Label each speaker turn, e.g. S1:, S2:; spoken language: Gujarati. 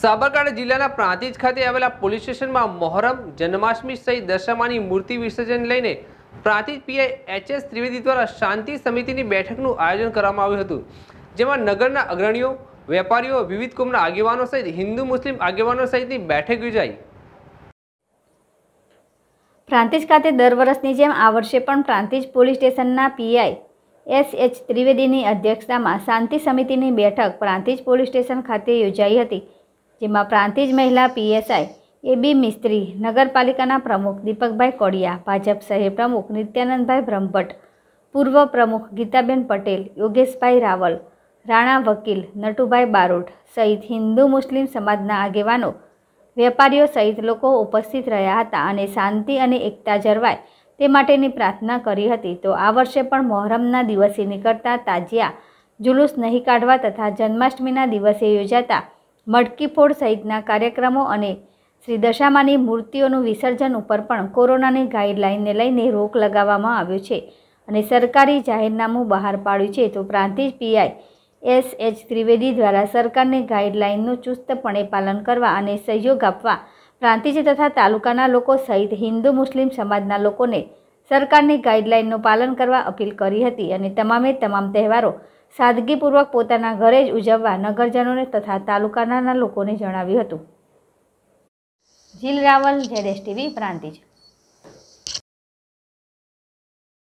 S1: સાબરકાંઠા જિલ્લાના પ્રાંતિજ ખાતે આવેલા પોલીસ સ્ટેશનમાં મોહરમ જન્માષ્ટમી સહિત દશામાની મૂર્તિ વિસર્જન લઈને Prantij PI H S Trivedi દ્વારા શાંતિ સમિતિની બેઠકનું આયોજન કરવામાં આવ્યું હતું જેમાં નગરના અગ્રણીઓ વેપારીઓ વિવિધ કોમના આગેવાનો સહિત હિન્દુ મુસ્લિમ આગેવાનો સહિતની બેઠક યોજાઈ
S2: પ્રાંતિજ ખાતે દર વર્ષની જેમ આ વર્ષે પણ પ્રાંતિજ પોલીસ સ્ટેશનના પીઆઈ એસ એચ ત્રિવેદીની અધ્યક્ષતામાં શાંતિ સમિતિની બેઠક પ્રાંતિજ પોલીસ સ્ટેશન ખાતે યોજાઈ હતી જેમાં પ્રાંતિજ મહિલા પીએસઆઈ એ બી મિસ્ત્રી નગરપાલિકાના પ્રમુખ દીપકભાઈ કોડિયા ભાજપ સહેબ પ્રમુખ નિત્યાનંદભાઈ બ્રહ્મભટ્ટ પૂર્વ પ્રમુખ ગીતાબેન પટેલ યોગેશભાઈ રાવલ રાણા વકીલ નટુભાઈ બારોટ સહિત હિન્દુ મુસ્લિમ સમાજના આગેવાનો વેપારીઓ સહિત લોકો ઉપસ્થિત રહ્યા હતા અને શાંતિ અને એકતા જળવાય તે માટેની પ્રાર્થના કરી હતી તો આ વર્ષે પણ મોહરમના દિવસે નીકળતા તાજિયા જુલુસ નહીં કાઢવા તથા જન્માષ્ટમીના દિવસે યોજાતા મટકીફોડ સહિતના કાર્યક્રમો અને શ્રી દશામાની મૂર્તિઓનું વિસર્જન ઉપર પણ કોરોનાની ગાઈડલાઇનને લઈને રોક લગાવવામાં આવ્યો છે અને સરકારી જાહેરનામું બહાર પાડ્યું છે તો Prantij PI S H Trivedi દ્વારા સરકારને ગાઈડલાઇનનું ચુસ્તપણે પાલન કરવા અને સહયોગ આપવા પ્રાંતિજ તથા તાલુકાના લોકો સહિત હિન્દુ મુસ્લિમ સમાજના લોકોને સરકારની ગાઈડલાઇનનું પાલન કરવા અપીલ કરી હતી અને તમામે તમામ તહેવારો સાદગીપૂર્વક પોતાના ઘરે જ ઉજવવા નગરજનોને તથા તાલુકાના લોકોને જણાવ્યું હતું જીલ રાવલ જેડ ટીવી પ્રાંતિજ